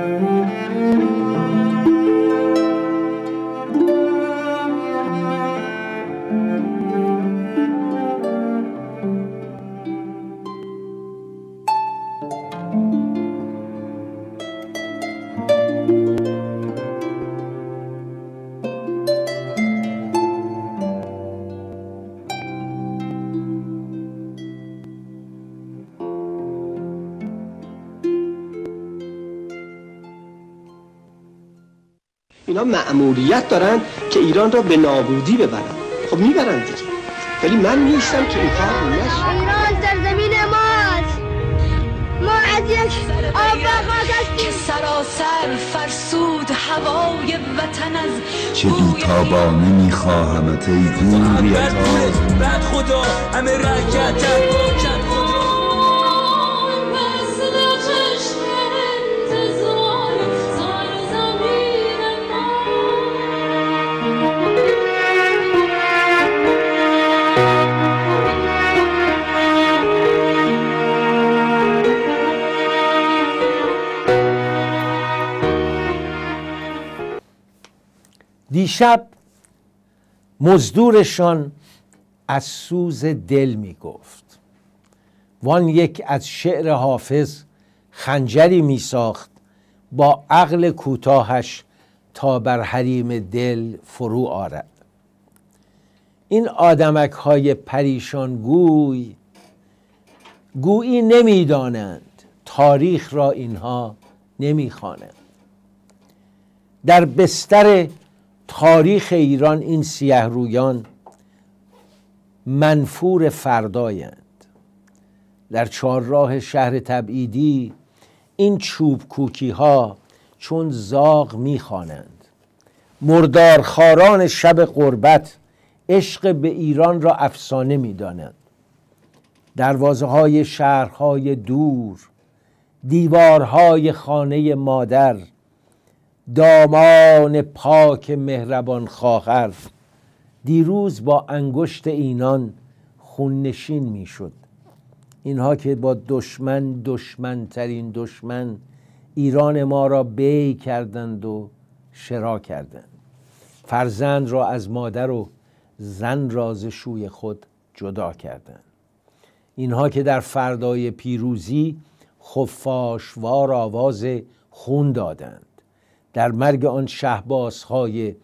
Thank you. معمولیت دارن که ایران را به نابودی ببرن خب میبرن دیگه ولی من میستم که این کار زمین ایران سرزمین ماست ما از یک که سراسر فرسود هوای وطن از چه بیتابانه میخواهمت ای این بد خدا همه باکن دیشب مزدورشان از سوز دل می گفت وان یک از شعر حافظ خنجری می ساخت با عقل کوتاهش تا بر حریم دل فرو آرد این آدمک های پریشان گوی گویی نمیدانند تاریخ را اینها نمیخوانند در بستر تاریخ ایران این سیه رویان منفور فردایند در چهارراه شهر تبعیدی این چوب کوکی ها چون زاغ میخوانند خاران شب قربت عشق به ایران را افسانه میدانند دروازه های شهرهای دور دیوارهای خانه مادر دامان پاک مهربان خواهر دیروز با انگشت اینان خوننشین میشد اینها که با دشمن دشمن ترین دشمن ایران ما را بی کردند و شرا کردند فرزند را از مادر و زن را ز شوی خود جدا کردند اینها که در فردای پیروزی خفاشوار آواز خون دادند در مرگ آن های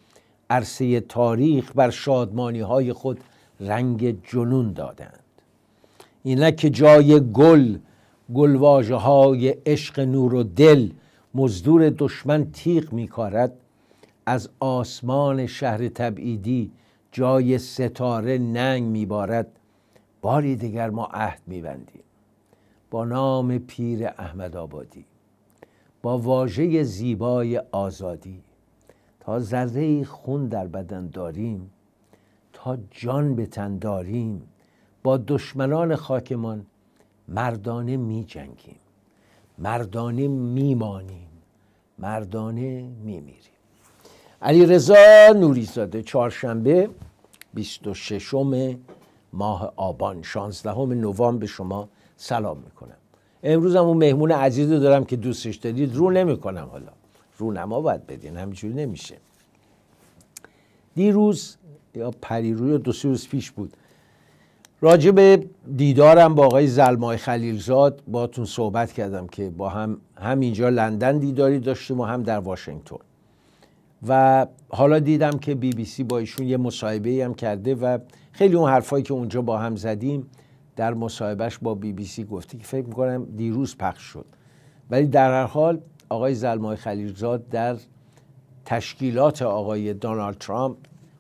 عرصه تاریخ بر شادمانی های خود رنگ جنون دادند اینک جای گل گلواجه های عشق نور و دل مزدور دشمن تیغ میکارد از آسمان شهر تبعیدی جای ستاره ننگ میبارد باری دیگر ما عهد میبندیم با نام پیر احمد آبادی با واژه زیبای آزادی تا ذره خون در بدن داریم تا جان به تن داریم با دشمنان خاکمان مردانه می جنگیم مردانه میمانیم مردانه میمیریم علی رضا نوریزاده چهارشنبه 26 ماه آبان 16 نوامبر به شما سلام میکنم امروز هم اون مهمون عزیز رو دارم که دوستش دارید رو کنم حالا نما باید بدین همینجوری نمیشه دیروز یا پریروی و دو سه روز پیش بود راجب به دیدارم با آقای زلمای خلیلزاد باتون صحبت کردم که با هم هم اینجا لندن دیداری داشتیم و هم در واشنگتن و حالا دیدم که بی بی سی با ایشون یه مصاحبه هم کرده و خیلی اون حرفایی که اونجا با هم زدیم در مصاحبهش با بی بی سی گفته که فکر میکنم دیروز پخش شد ولی در هر حال آقای زلمای خلیلزاد در تشکیلات آقای دونالد ترامپ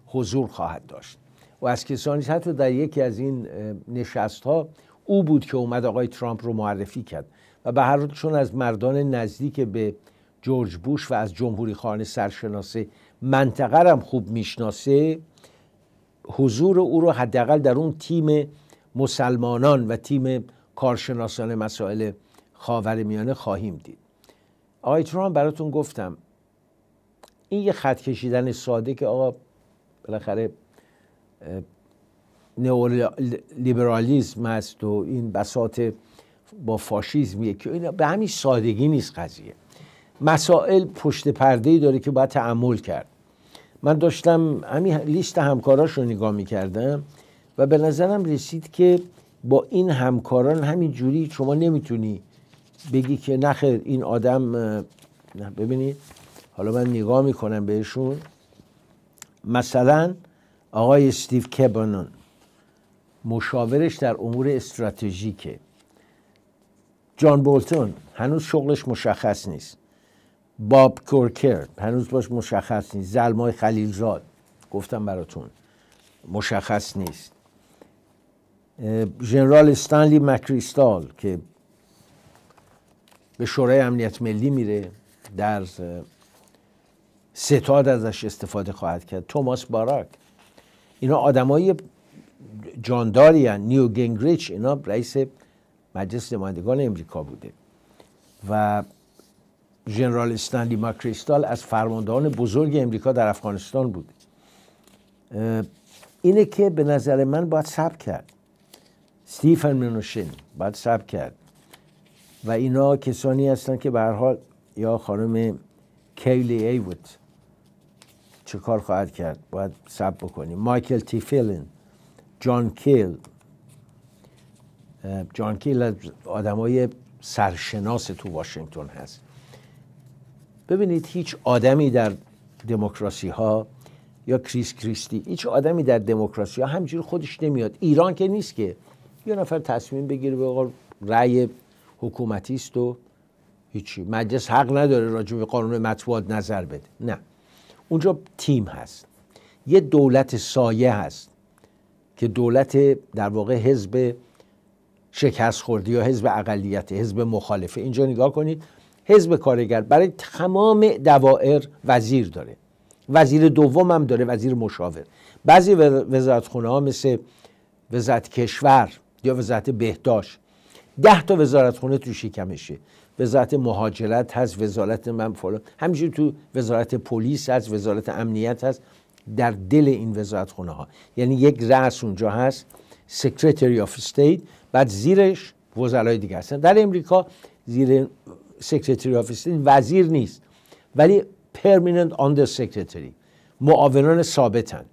حضور خواهد داشت و از کسانی حتی در یکی از این نشست ها او بود که اومد آقای ترامپ رو معرفی کرد و به هر چون از مردان نزدیک به جورج بوش و از جمهوری خانه سرشناسه منطقه هم خوب میشناسه حضور او رو حداقل در اون تیم مسلمانان و تیم کارشناسان مسائل خاور میانه خواهیم دید آقای ترامپ براتون گفتم این یه خط کشیدن ساده که آقا بالاخره نئولیبرالیزم هست و این بساط با فاشیزمیه که این به همین سادگی نیست قضیه مسائل پشت پرده داره که باید تعمل کرد من داشتم همین لیست همکاراش رو نگاه میکردم و به نظرم رسید که با این همکاران همین جوری شما نمیتونی بگی که نخیر این آدم نه ببینید حالا من نگاه میکنم بهشون مثلا آقای استیو کبانون مشاورش در امور استراتژیکه جان بولتون هنوز شغلش مشخص نیست باب کورکر هنوز باش مشخص نیست زلمای خلیلزاد گفتم براتون مشخص نیست ژنرال استنلی مکریستال که به شورای امنیت ملی میره در ستاد ازش استفاده خواهد کرد توماس باراک اینا آدمای جانداری هن. نیو گنگریچ اینا رئیس مجلس نمایندگان امریکا بوده و ژنرال استنلی مکریستال از فرماندهان بزرگ امریکا در افغانستان بود اینه که به نظر من باید صبر کرد ستیفن منوشن باید سب کرد و اینا کسانی هستند که به حال یا خانم کیلی ایوت چه کار خواهد کرد باید سب بکنیم مایکل تیفیلن جان کیل جان کیل از های سرشناس تو واشنگتن هست ببینید هیچ آدمی در دموکراسی ها یا کریس کریستی هیچ آدمی در دموکراسی ها همجور خودش نمیاد ایران که نیست که یه نفر تصمیم بگیره به رأی حکومتی است و هیچی مجلس حق نداره راجع به قانون مطبوعات نظر بده نه اونجا تیم هست یه دولت سایه هست که دولت در واقع حزب شکست خوردی یا حزب اقلیت حزب مخالفه اینجا نگاه کنید حزب کارگر برای تمام دوائر وزیر داره وزیر دوم هم داره وزیر مشاور بعضی وزارتخونه ها مثل وزارت کشور یا وزارت بهداشت ده تا وزارت خونه تو شکمشه وزارت مهاجرت هست وزارت من فلان همینجور تو وزارت پلیس هست وزارت امنیت هست در دل این وزارت خونه ها یعنی یک رأس اونجا هست سکرتری آف استیت بعد زیرش وزرای دیگه هستن در امریکا زیر سکرتری آف استیت وزیر نیست ولی پرمیننت آندر سکرتری معاونان ثابتن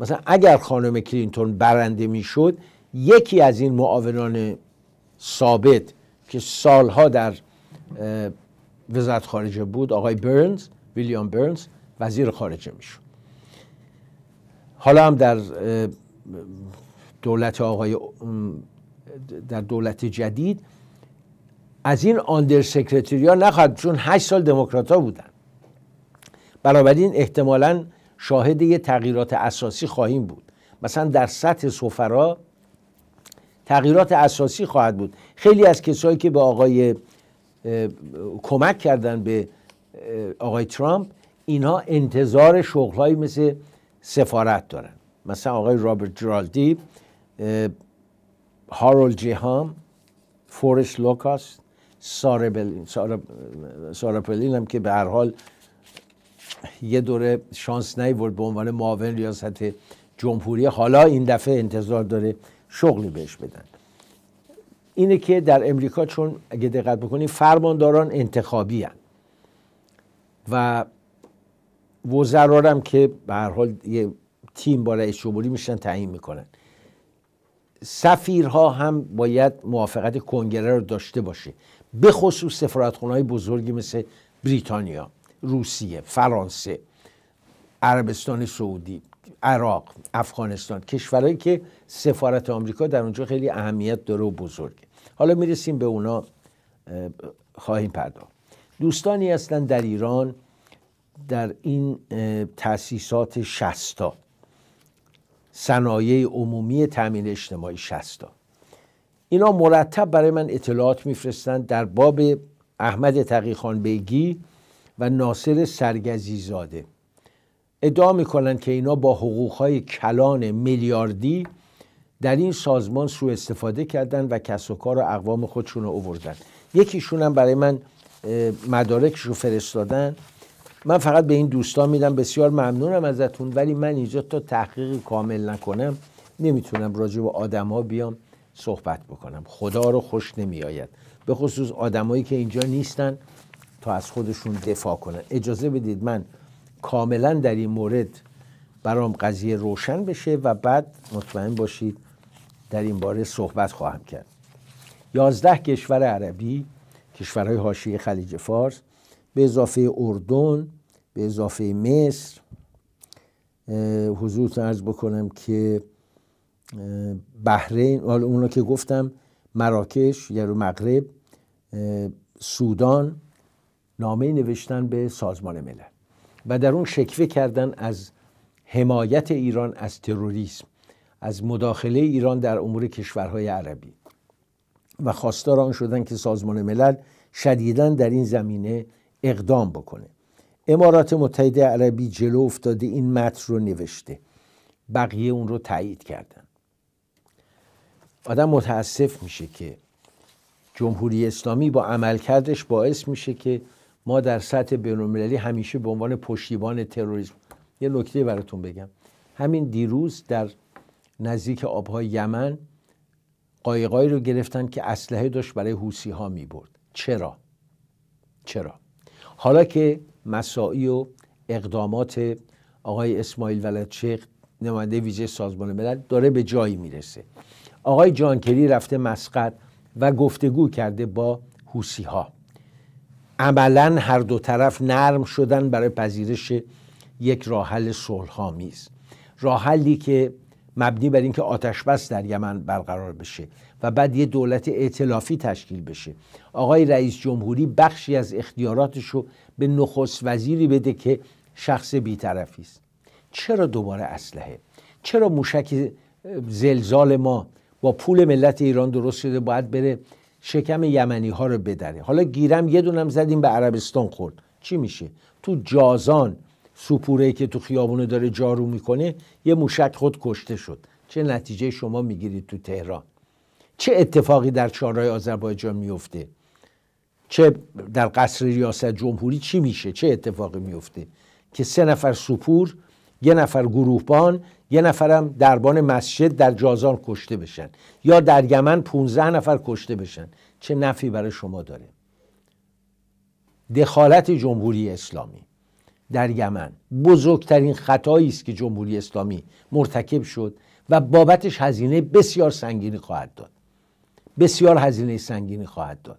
مثلا اگر خانم کلینتون برنده میشد یکی از این معاونان ثابت که سالها در وزارت خارجه بود آقای برنز ویلیام برنز وزیر خارجه میشد حالا هم در دولت آقای در دولت جدید از این آندر ها نخواهد چون هشت سال دموکرات ها بودن بنابراین احتمالا شاهد یه تغییرات اساسی خواهیم بود مثلا در سطح سفرا تغییرات اساسی خواهد بود خیلی از کسایی که به آقای کمک کردن به آقای ترامپ اینها انتظار شغلهایی مثل سفارت دارن مثلا آقای رابرت جرالدی هارول جیهام فورس لوکاس سارا هم که به هر حال یه دوره شانس نیورد به عنوان معاون ریاست جمهوری حالا این دفعه انتظار داره شغلی بهش بدن اینه که در امریکا چون اگه دقت بکنید فرمانداران انتخابی هن. و هم که به هر حال یه تیم با رئیس جمهوری میشن تعیین میکنن سفیرها هم باید موافقت کنگره رو داشته باشه به خصوص های بزرگی مثل بریتانیا روسیه فرانسه عربستان سعودی عراق افغانستان کشورهایی که سفارت آمریکا در اونجا خیلی اهمیت داره و بزرگه حالا میرسیم به اونا خواهیم پرداخت دوستانی هستند در ایران در این تاسیسات شستا صنایع عمومی تامین اجتماعی شستا اینا مرتب برای من اطلاعات میفرستند در باب احمد تقیخان بگی و ناصر سرگزی زاده ادعا میکنن که اینا با حقوقهای کلان میلیاردی در این سازمان سوء استفاده کردن و کس و کار و اقوام خودشون رو اووردن یکیشون هم برای من مدارکش رو فرستادن من فقط به این دوستان میدم بسیار ممنونم ازتون ولی من اینجا تا تحقیق کامل نکنم نمیتونم راجع به آدما بیام صحبت بکنم خدا رو خوش نمیآید به خصوص آدمایی که اینجا نیستن تا از خودشون دفاع کنن اجازه بدید من کاملا در این مورد برام قضیه روشن بشه و بعد مطمئن باشید در این باره صحبت خواهم کرد یازده کشور عربی کشورهای حاشیه خلیج فارس به اضافه اردن به اضافه مصر حضورت ارز بکنم که بحرین حالا که گفتم مراکش یا مغرب سودان نامه نوشتن به سازمان ملل و در اون شکوه کردن از حمایت ایران از تروریسم از مداخله ایران در امور کشورهای عربی و خواستار آن شدن که سازمان ملل شدیدا در این زمینه اقدام بکنه امارات متحده عربی جلو افتاده این متن رو نوشته بقیه اون رو تایید کردن آدم متاسف میشه که جمهوری اسلامی با عملکردش باعث میشه که ما در سطح بینالمللی همیشه به عنوان پشتیبان تروریسم یه نکته براتون بگم همین دیروز در نزدیک آبهای یمن قایقایی رو گرفتن که اسلحه داشت برای حوسی ها می برد چرا؟ چرا؟ حالا که مساعی و اقدامات آقای اسماعیل ولدچق نماینده ویژه سازمان ملل داره به جایی میرسه آقای جانکری رفته مسقط و گفتگو کرده با حوسی ها عملا هر دو طرف نرم شدن برای پذیرش یک راحل صلحآمیز راحلی که مبنی بر اینکه آتش بس در یمن برقرار بشه و بعد یه دولت ائتلافی تشکیل بشه آقای رئیس جمهوری بخشی از اختیاراتش رو به نخست وزیری بده که شخص بیطرفی است چرا دوباره اسلحه چرا موشک زلزال ما با پول ملت ایران درست شده باید بره شکم یمنی ها رو بدره حالا گیرم یه دونم زدیم به عربستان خورد چی میشه تو جازان سپوره که تو خیابونه داره جارو میکنه یه موشک خود کشته شد چه نتیجه شما میگیرید تو تهران چه اتفاقی در چارهای آذربایجان میفته چه در قصر ریاست جمهوری چی میشه چه اتفاقی میفته که سه نفر سپور، یه نفر گروهبان یه نفرم دربان مسجد در جازان کشته بشن یا در یمن 15 نفر کشته بشن چه نفی برای شما داره دخالت جمهوری اسلامی در یمن بزرگترین خطایی است که جمهوری اسلامی مرتکب شد و بابتش هزینه بسیار سنگینی خواهد داد بسیار هزینه سنگینی خواهد داد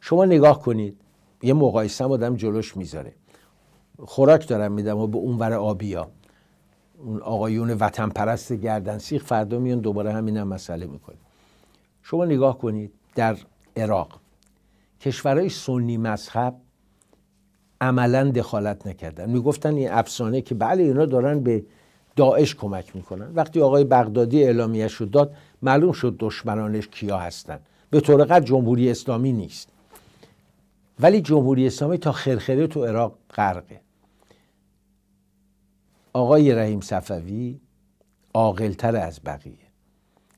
شما نگاه کنید یه مقایسه آدم جلوش میذاره خوراک دارم میدم و به اونور آبیا اون آقایون وطن پرست گردن سیخ فردا میان دوباره همین هم مسئله میکنه شما نگاه کنید در عراق کشورهای سنی مذهب عملا دخالت نکردن میگفتن این افسانه که بله اینا دارن به داعش کمک میکنن وقتی آقای بغدادی اعلامیه شد داد معلوم شد دشمنانش کیا هستن به طور قد جمهوری اسلامی نیست ولی جمهوری اسلامی تا خرخره تو عراق غرقه آقای رحیم صفوی عاقلتر از بقیه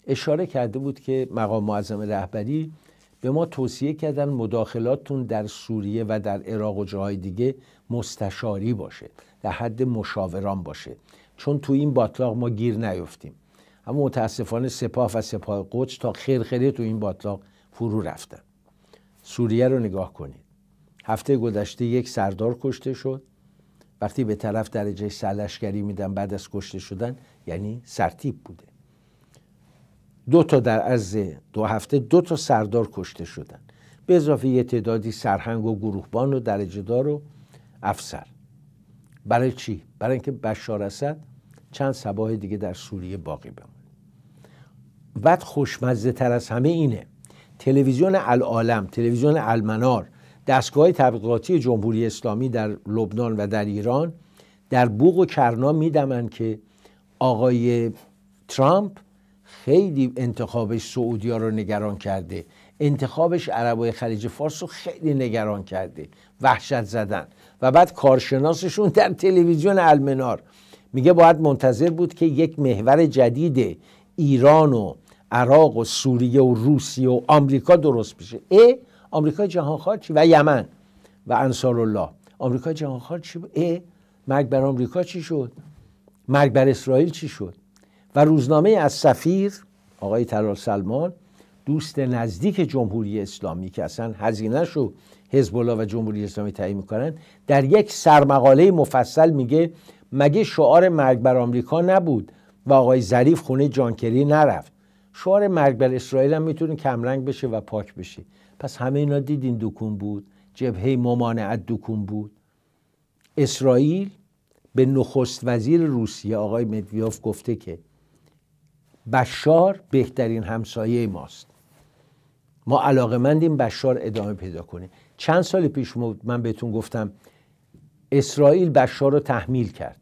اشاره کرده بود که مقام معظم رهبری به ما توصیه کردن مداخلاتتون در سوریه و در عراق و جاهای دیگه مستشاری باشه در حد مشاوران باشه چون تو این باطلاق ما گیر نیفتیم اما متاسفانه سپاه و سپاه قدس تا خرخره تو این باطلاق فرو رفتن سوریه رو نگاه کنید هفته گذشته یک سردار کشته شد وقتی به طرف درجه سلشگری میدن بعد از کشته شدن یعنی سرتیب بوده دو تا در عرض دو هفته دو تا سردار کشته شدن به اضافه یه تعدادی سرهنگ و گروهبان و درجه دار و افسر برای چی؟ برای اینکه بشار اسد چند سباه دیگه در سوریه باقی بمونه بعد خوشمزه تر از همه اینه تلویزیون العالم تلویزیون المنار دستگاه تبلیغاتی جمهوری اسلامی در لبنان و در ایران در بوق و کرنا میدمند که آقای ترامپ خیلی انتخابش ها رو نگران کرده انتخابش عربای خلیج فارس رو خیلی نگران کرده وحشت زدن و بعد کارشناسشون در تلویزیون المنار میگه باید منتظر بود که یک محور جدید ایران و عراق و سوریه و روسیه و آمریکا درست بشه آمریکای جهانخوار چی و یمن و انصار الله آمریکای جهانخوار چی اه مرگ بر آمریکا چی شد مرگ بر اسرائیل چی شد و روزنامه از سفیر آقای ترال سلمان دوست نزدیک جمهوری اسلامی که اصلا هزینه رو حزب الله و جمهوری اسلامی تعیین میکنن در یک سرمقاله مفصل میگه مگه شعار مرگ بر آمریکا نبود و آقای ظریف خونه جانکری نرفت شعار مرگ بر اسرائیل هم میتونه کمرنگ بشه و پاک بشه پس همه اینا دیدین دکون بود جبهه ممانعت دکون بود اسرائیل به نخست وزیر روسیه آقای مدویوف گفته که بشار بهترین همسایه ماست ما علاقه مندیم بشار ادامه پیدا کنه چند سال پیش من بهتون گفتم اسرائیل بشار رو تحمیل کرد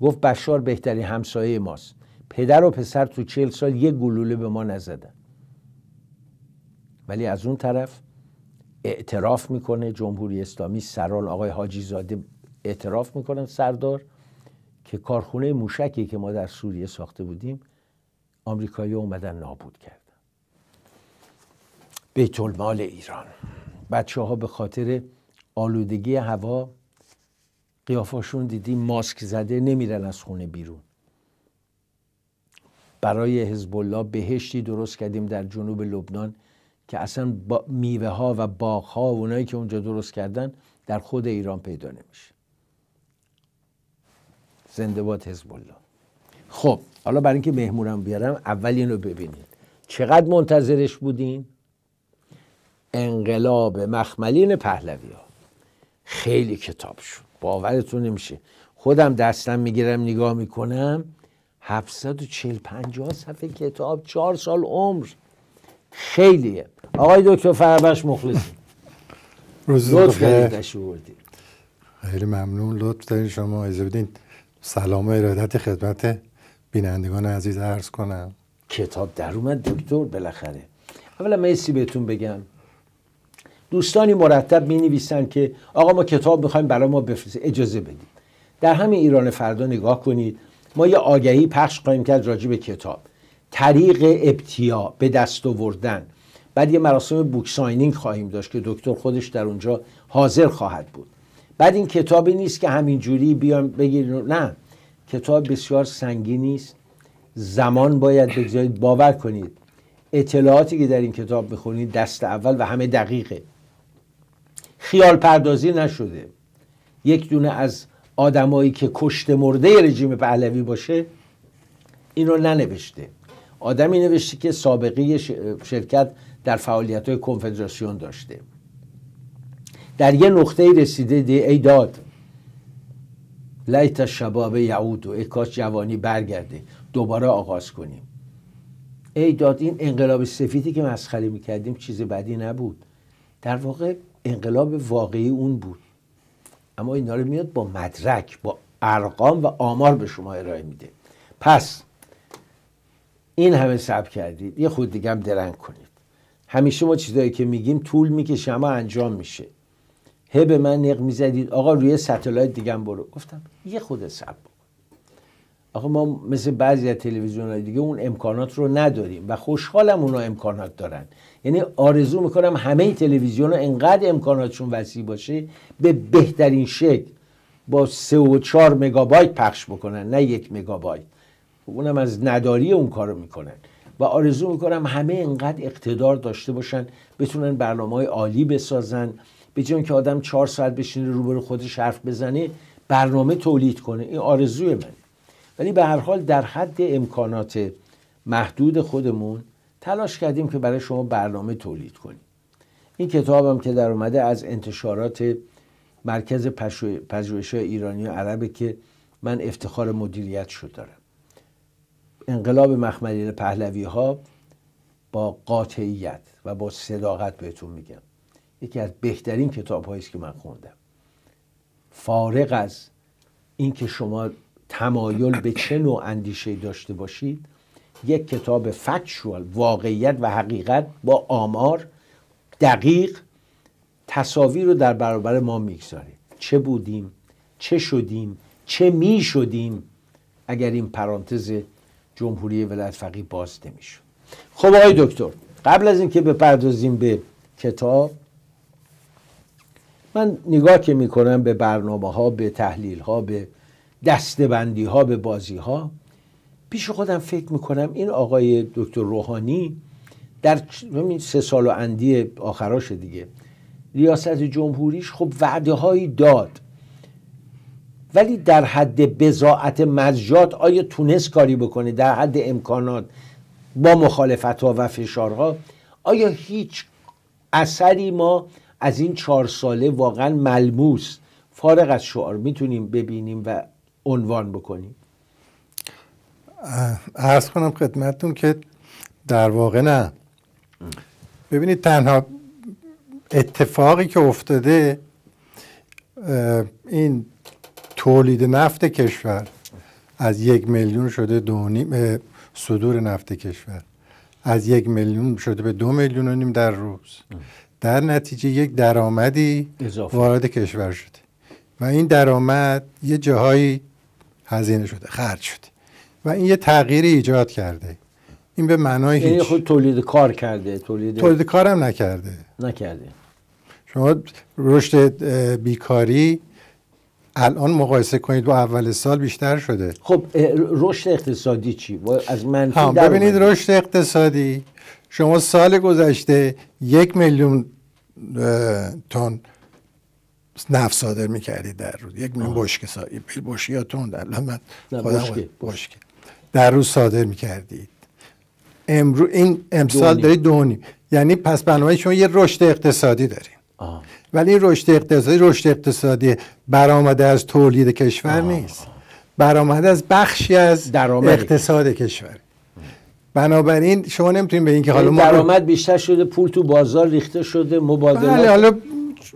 گفت بشار بهترین همسایه ماست پدر و پسر تو چهل سال یک گلوله به ما نزدن ولی از اون طرف اعتراف میکنه جمهوری اسلامی سران آقای حاجی زاده اعتراف میکنن سردار که کارخونه موشکی که ما در سوریه ساخته بودیم آمریکایی اومدن نابود کردن بیت المال ایران بچه ها به خاطر آلودگی هوا قیافاشون دیدیم ماسک زده نمیرن از خونه بیرون برای حزب الله بهشتی درست کردیم در جنوب لبنان که اصلا با میوه ها و باغ ها اونایی که اونجا درست کردن در خود ایران پیدا نمیشه زنده باد حزب الله خب حالا برای اینکه مهمورم بیارم اول اینو ببینید چقدر منتظرش بودین انقلاب مخملین پهلوی ها خیلی کتاب شد باورتون نمیشه خودم دستم میگیرم نگاه میکنم 740 صفحه کتاب چهار سال عمر خیلیه آقای دکتر فربش مخلص روز خیلی ممنون لطف دارین شما اجازه بدین سلام و ارادت خدمت بینندگان عزیز عرض کنم کتاب در اومد دکتر بالاخره اولا من بهتون بگم دوستانی مرتب می نویسن که آقا ما کتاب میخوایم برای ما بفرستید اجازه بدید در همین ایران فردا نگاه کنید ما یه آگهی پخش خواهیم کرد راجی به کتاب طریق ابتیا به دست آوردن بعد یه مراسم بوک خواهیم داشت که دکتر خودش در اونجا حاضر خواهد بود بعد این کتابی نیست که همینجوری بیام بگیرین نه کتاب بسیار سنگینی است زمان باید بگذارید باور کنید اطلاعاتی که در این کتاب میخونید دست اول و همه دقیقه خیال پردازی نشده یک دونه از آدمایی که کشته مرده رژیم پهلوی باشه این رو ننوشته آدمی نوشته که سابقه شرکت در فعالیت های کنفدراسیون داشته در یه نقطه رسیده دی ای داد لیت شباب یعود و ای جوانی برگرده دوباره آغاز کنیم ای داد این انقلاب سفیدی که مسخره میکردیم چیز بدی نبود در واقع انقلاب واقعی اون بود اما این رو میاد با مدرک با ارقام و آمار به شما ارائه میده پس این همه سب کردید یه خود دیگه هم درنگ کنید همیشه ما چیزایی که میگیم طول میکشه اما انجام میشه هی به من نق میزدید آقا روی ستلایت دیگه هم برو گفتم یه خود سب آقا ما مثل بعضی از تلویزیون دیگه اون امکانات رو نداریم و خوشحالم اونا امکانات دارن یعنی آرزو میکنم همه تلویزیون ها انقدر امکاناتشون وسیع باشه به بهترین شکل با سه و 4 مگابایت پخش بکنن نه یک مگابایت اونم از نداری اون کارو میکنن و آرزو میکنم همه اینقدر اقتدار داشته باشن بتونن برنامه های عالی بسازن به جای که آدم چهار ساعت بشینه روبرو خودش حرف بزنه برنامه تولید کنه این آرزوی من ولی به هر حال در حد امکانات محدود خودمون تلاش کردیم که برای شما برنامه تولید کنیم این کتابم که در اومده از انتشارات مرکز پژوهش‌های ایرانی و عربه که من افتخار مدیریت شد دارم انقلاب مخملی پهلوی ها با قاطعیت و با صداقت بهتون میگم یکی از بهترین کتاب است که من خوندم فارغ از اینکه شما تمایل به چه نوع اندیشه داشته باشید یک کتاب فکشوال واقعیت و حقیقت با آمار دقیق تصاویر رو در برابر ما میگذاره چه بودیم چه شدیم چه میشدیم اگر این پرانتز جمهوری ولایت فقیه باز نمیشه خب آقای دکتر قبل از اینکه بپردازیم به کتاب من نگاه که میکنم به برنامه ها به تحلیل ها به دستبندی ها به بازی ها پیش خودم فکر میکنم این آقای دکتر روحانی در سه سال و اندی آخراش دیگه ریاست جمهوریش خب وعده هایی داد ولی در حد بزاعت مزجات آیا تونست کاری بکنه در حد امکانات با مخالفت ها و فشارها آیا هیچ اثری ما از این چهار ساله واقعا ملموس فارغ از شعار میتونیم ببینیم و عنوان بکنیم ارز کنم خدمتتون که در واقع نه ببینید تنها اتفاقی که افتاده این تولید نفت کشور از یک میلیون شده دو نیم صدور نفت کشور از یک میلیون شده به دو میلیون و نیم در روز در نتیجه یک درآمدی وارد کشور شده و این درآمد یه جاهایی هزینه شده خرج شده و این یه تغییری ایجاد کرده این به معنای یعنی هیچ خود تولید کار کرده تولید تولید کارم نکرده نکرده شما رشد بیکاری الان مقایسه کنید با اول سال بیشتر شده خب رشد اقتصادی چی از من. ببینید رشد اقتصادی شما سال گذشته یک میلیون تن نفت صادر میکردید در روز یک میلیون بشک بشکه یا در الان من در روز صادر میکردید امروز این امسال دارید دو یعنی پس بنابراین شما یه رشد اقتصادی دارید ولی این رشد اقتصادی رشد اقتصادی برآمده از تولید کشور آه. نیست برآمده از بخشی از درآمد اقتصاد کشور بنابراین شما نمیتونید به اینکه یعنی حالا درآمد بیشتر شده پول تو بازار ریخته شده مبادله بله حالا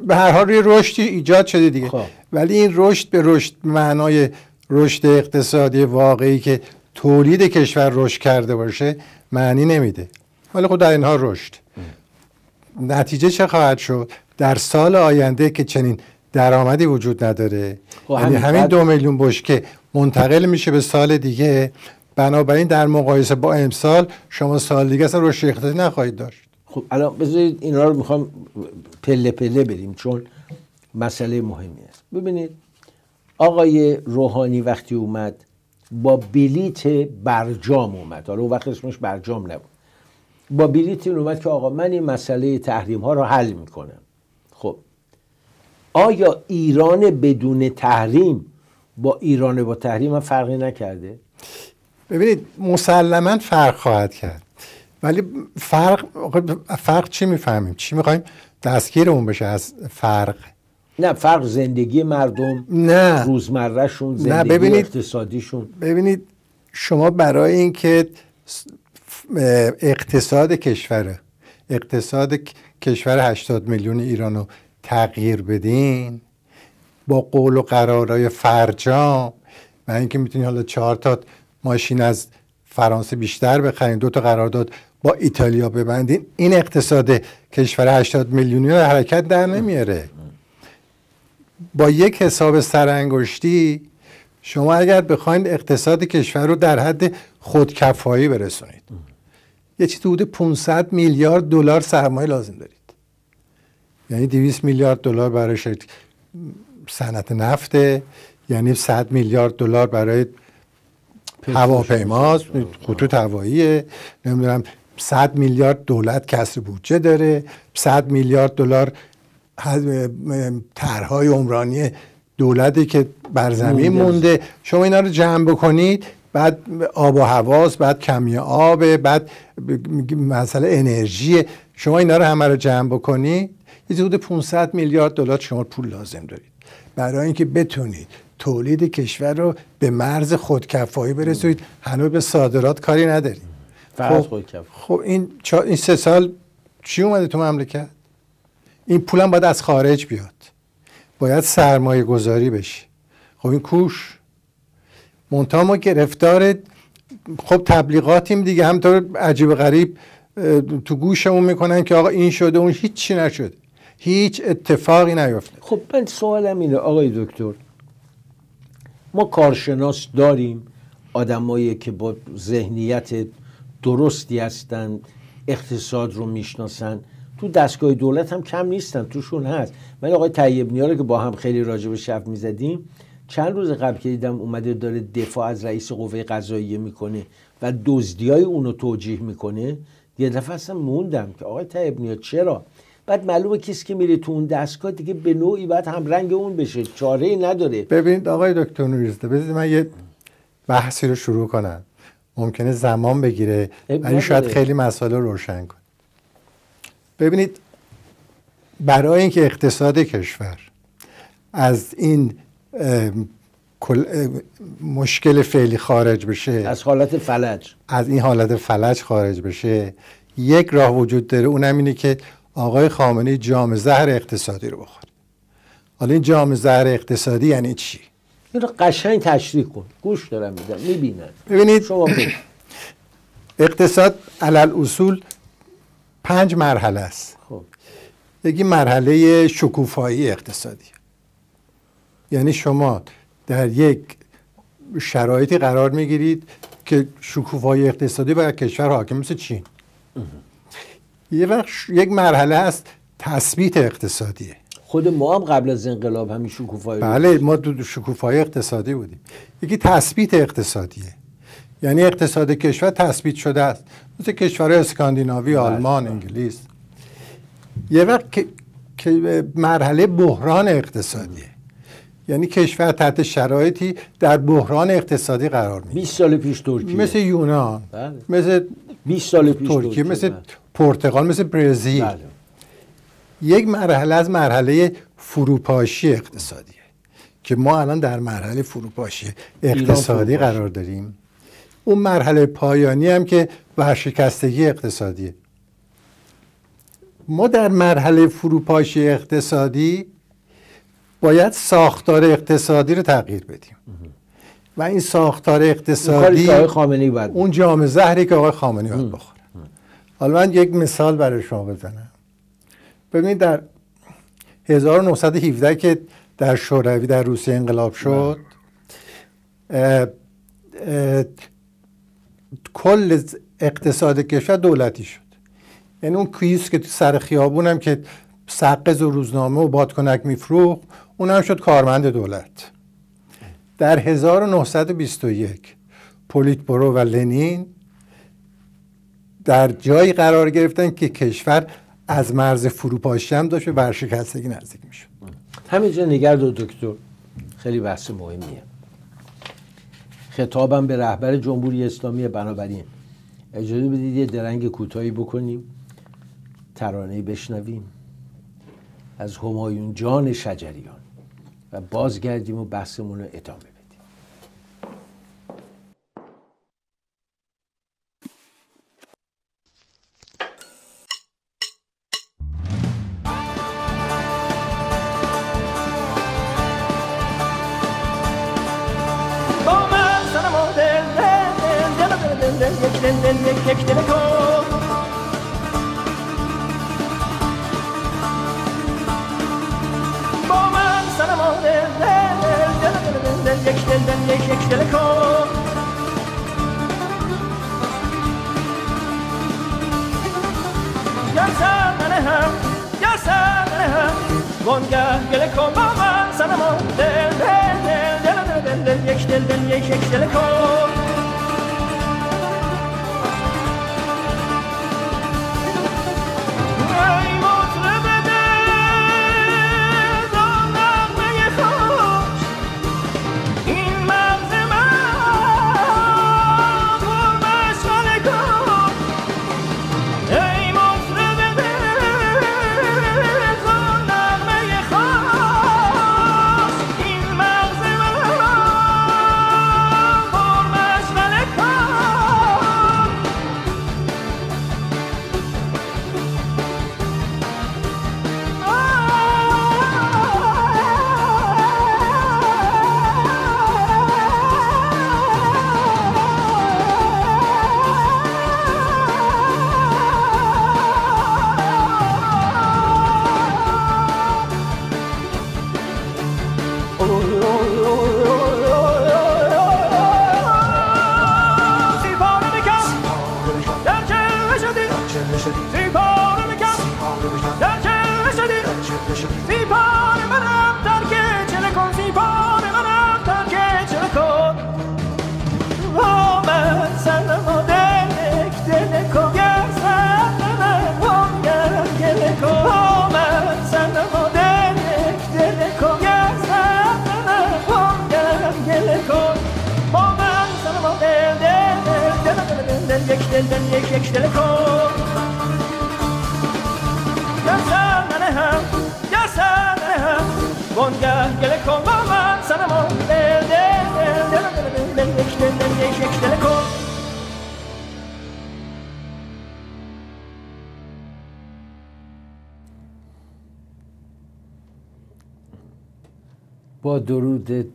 به هر حال رشدی ایجاد شده دیگه خب. ولی این رشد به رشد معنای رشد اقتصادی واقعی که تولید کشور رشد کرده باشه معنی نمیده ولی خود خب در اینها رشد نتیجه چه خواهد شد در سال آینده که چنین درآمدی وجود نداره خب، یعنی همین دو میلیون بشکه منتقل میشه به سال دیگه بنابراین در مقایسه با امسال شما سال دیگه اصلا رشد اقتصادی نخواهید داشت خب الان بذارید اینا رو میخوام پله پله بریم چون مسئله مهمی است ببینید آقای روحانی وقتی اومد با بلیت برجام اومد حالا وقت اسمش برجام نبود با بلیت اومد که آقا من این مسئله تحریم ها رو حل میکنم آیا ایران بدون تحریم با ایران با تحریم هم فرقی نکرده ببینید مسلما فرق خواهد کرد ولی فرق خب، فرق چی میفهمیم چی میخوایم دستگیرمون بشه از فرق نه فرق زندگی مردم نه روزمرهشون زندگی نه اقتصادیشون ببینید شما برای اینکه اقتصاد کشور اقتصاد کشور 80 میلیون ایرانو تغییر بدین با قول و قرارای فرجام و اینکه میتونید حالا چهار تا ماشین از فرانسه بیشتر بخرین دو تا قرارداد با ایتالیا ببندین این اقتصاد کشور 80 میلیونی حرکت در نمیاره با یک حساب سرانگشتی شما اگر بخواید اقتصاد کشور رو در حد خودکفایی برسونید یه چیزی حدود 500 میلیارد دلار سرمایه لازم دارید یعنی 200 میلیارد دلار برای شرکت صنعت نفته یعنی 100 میلیارد دلار برای هواپیماس خطوط هواییه نمیدونم 100 میلیارد دولت کسر بودجه داره 100 میلیارد دلار طرحهای عمرانی دولتی که بر زمین مونده شما اینا رو جمع بکنید بعد آب و هواس بعد کمی آب بعد مسئله انرژی شما اینا رو همه رو جمع بکنید یه حدود 500 میلیارد دلار شما پول لازم دارید برای اینکه بتونید تولید کشور رو به مرز خودکفایی برسونید هنوز به صادرات کاری نداریم خب, خب این, چا... این سه سال چی اومده تو مملکت این پولم باید از خارج بیاد باید سرمایه گذاری بشه خب این کوش منتها ما گرفتار خب تبلیغاتیم دیگه همطور عجیب غریب تو گوشمون میکنن که آقا این شده اون هیچی نشد هیچ اتفاقی نیفته خب من سوالم اینه آقای دکتر ما کارشناس داریم آدمایی که با ذهنیت درستی هستند اقتصاد رو میشناسن تو دستگاه دولت هم کم نیستن توشون هست من آقای طیب نیا رو که با هم خیلی راجع به شف میزدیم چند روز قبل که دیدم اومده داره دفاع از رئیس قوه قضاییه میکنه و دزدیای اونو توجیه میکنه یه دفعه اصلا موندم که آقای طیب نیا چرا بعد معلومه کسی که میره تو اون دستگاه دیگه به نوعی بعد هم رنگ اون بشه چاره ای نداره ببینید آقای دکتر نوریزده بذارید من یه بحثی رو شروع کنم ممکنه زمان بگیره ولی شاید خیلی مسئله رو روشن کن. ببینید برای اینکه اقتصاد کشور از این مشکل فعلی خارج بشه از حالت فلج از این حالت فلج خارج بشه یک راه وجود داره اونم اینه که آقای خامنه‌ای جام زهر اقتصادی رو بخورد. حالا این جام زهر اقتصادی یعنی چی این قشنگ تشریح کن گوش دارم میدم میبینن ببینید شما اقتصاد علل اصول پنج مرحله است خب یکی مرحله شکوفایی اقتصادی یعنی شما در یک شرایطی قرار میگیرید که شکوفایی اقتصادی بر کشور حاکم مثل چین یه وقت یک مرحله است تثبیت اقتصادیه خود ما هم قبل از انقلاب همین شکوفایی بله ما دو شکوفایی اقتصادی بودیم یکی تثبیت اقتصادیه یعنی اقتصاد کشور تثبیت شده است مثل کشورهای اسکاندیناوی بله. آلمان انگلیس یه وقت که مرحله بحران اقتصادیه یعنی کشور تحت شرایطی در بحران اقتصادی قرار می 20 سال پیش ترکیه مثل یونان بله. مثل 20 سال پیش ترکیه, ترکیه. مثل بله. پرتغال مثل برزیل بله. یک مرحله از مرحله فروپاشی اقتصادیه که ما الان در مرحله فروپاشی اقتصادی قرار داریم اون مرحله پایانی هم که ورشکستگی اقتصادیه ما در مرحله فروپاشی اقتصادی باید ساختار اقتصادی رو تغییر بدیم و این ساختار اقتصادی اون جام زهری که آقای خامنی باید حالا من یک مثال برای شما بزنم ببینید در 1917 که در شوروی در روسیه انقلاب شد بله. کل اقتصاد کشور دولتی شد یعنی اون کیس که تو سر خیابون هم که سقز و روزنامه و بادکنک میفروخت اون هم شد کارمند دولت در 1921 پولیت برو و لنین در جایی قرار گرفتن که کشور از مرز فروپاشی هم داشت به ورشکستگی نزدیک میشد همینجا نگر دو دکتر خیلی بحث مهمیه خطابم به رهبر جمهوری اسلامی بنابراین اجازه بدید یه درنگ کوتاهی بکنیم ترانه بشنویم از همایون جان شجریان و بازگردیم و بحثمون رو ادامه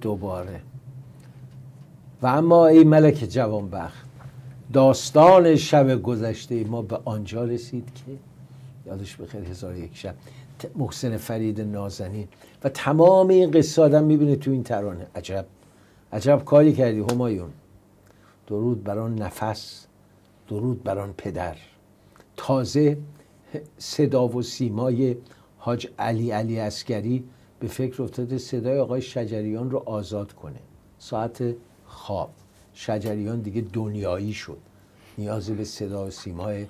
دوباره و اما ای ملک جوانبخت داستان شب گذشته ما به آنجا رسید که یادش بخیر هزار یک شب محسن فرید نازنین و تمام این قصه آدم میبینه تو این ترانه عجب عجب کاری کردی همایون درود بران نفس درود بران پدر تازه صدا و سیمای حاج علی علی اسکری به فکر افتاده صدای آقای شجریان رو آزاد کنه ساعت خواب شجریان دیگه دنیایی شد نیازی به صدا و سیمای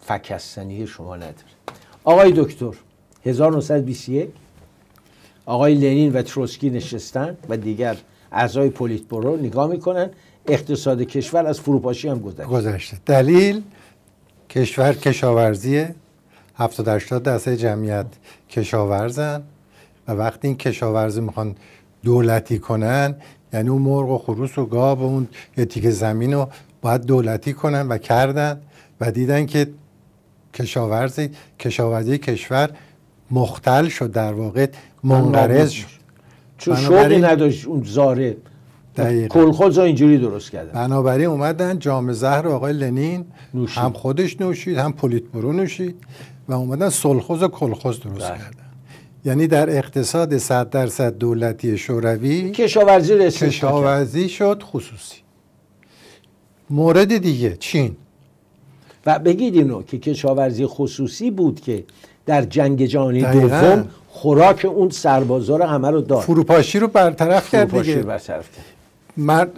فکستنی شما نداره آقای دکتر 1921 آقای لنین و تروسکی نشستن و دیگر اعضای پولیت برو نگاه میکنن اقتصاد کشور از فروپاشی هم گذشته گذشته دلیل کشور کشاورزیه 70 80 درصد جمعیت کشاورزن و وقتی این کشاورزی میخوان دولتی کنن یعنی اون مرغ و خروس و گاب و اون یه تیک زمین رو باید دولتی کنن و کردن و دیدن که کشاورزی کشاورزی کشور مختل شد در واقع منقرض شد چون شوقی نداشت اون زاره کلخوز اینجوری درست کرده بنابراین اومدن جام زهر آقای لنین هم خودش نوشید هم پولیت برو نوشید و اومدن سلخوز و کلخوز درست بله. کرده یعنی در اقتصاد 100 درصد دولتی شوروی کشاورزی کشاورزی شد خصوصی مورد دیگه چین و بگید اینو که کشاورزی خصوصی بود که در جنگ جهانی دوم خوراک اون سربازا رو همه رو داد فروپاشی رو برطرف کرد دیگه مرد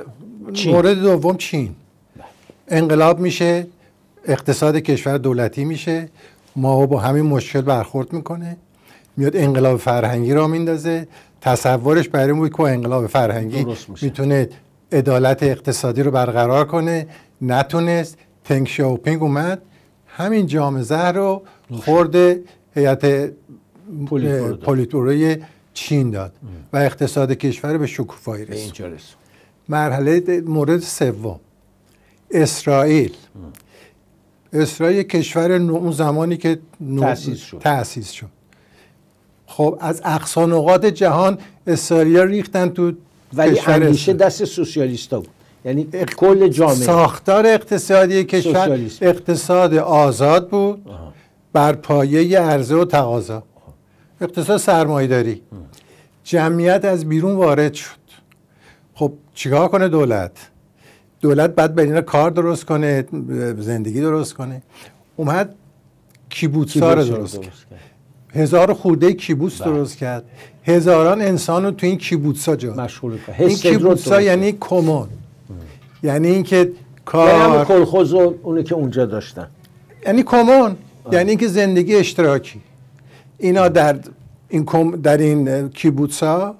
مورد دوم چین بله. انقلاب میشه اقتصاد کشور دولتی میشه ما با همین مشکل برخورد میکنه میاد انقلاب فرهنگی را میندازه تصورش برای این بود که انقلاب فرهنگی میتونه عدالت اقتصادی رو برقرار کنه نتونست تنگ شاوپینگ اومد همین جام زهر رو خورد هیئت پولیتوروی چین داد و اقتصاد کشور به شکوفایی رسید. مرحله مورد سوم اسرائیل اسرائیل کشور اون زمانی که تأسیس تأسیس شد خب از اقصا نقاط جهان استرالیا ریختن تو ولی اندیشه دست سوسیالیستا بود یعنی کل جامعه ساختار اقتصادی کشور اقتصاد آزاد بود بر پایه عرضه و تقاضا اقتصاد داری جمعیت از بیرون وارد شد خب چیکار کنه دولت دولت بعد به کار درست کنه زندگی درست کنه اومد کیبوتسا رو درست, درست, درست کرد هزار خورده کیبوس بله. درست کرد هزاران انسان رو تو این کیبوتسا جا مشغول کرد این کیبوتسا یعنی کمون یعنی اینکه کار یعنی کلخوز و که اونجا داشتن یعنی کمون یعنی اینکه زندگی اشتراکی اینا در این در این کیبوتسا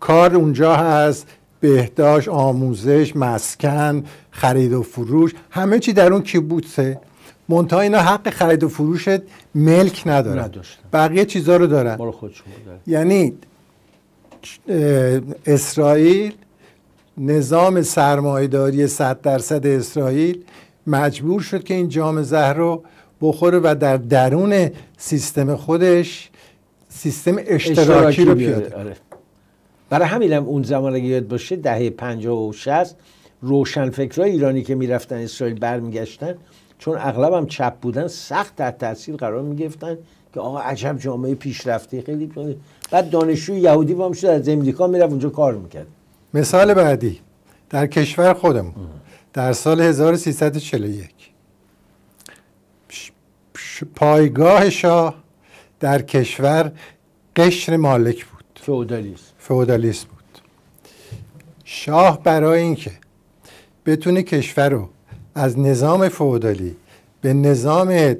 کار اونجا هست بهداشت آموزش مسکن خرید و فروش همه چی در اون کیبوتسه منتها اینا حق خرید و فروش ملک ندارن بقیه چیزا رو دارن یعنی اسرائیل نظام سرمایداری 100 درصد اسرائیل مجبور شد که این جام زهر رو بخوره و در درون سیستم خودش سیستم اشتراکی, رو پیاده آره. برای هم اون زمان اگه یاد باشه دهه 50 و 60 روشنفکرای ایرانی که میرفتن اسرائیل برمیگشتن چون اغلب هم چپ بودن سخت در تاثیر قرار میگرفتن که آقا عجب جامعه پیشرفته خیلی بعد دانشجو یهودی وام شد از امریکا میرفت اونجا کار میکرد مثال بعدی در کشور خودمون در سال 1341 پایگاه شاه در کشور قشر مالک بود فودالیست فودالیست بود شاه برای اینکه بتونه کشور رو از نظام فودالی به نظام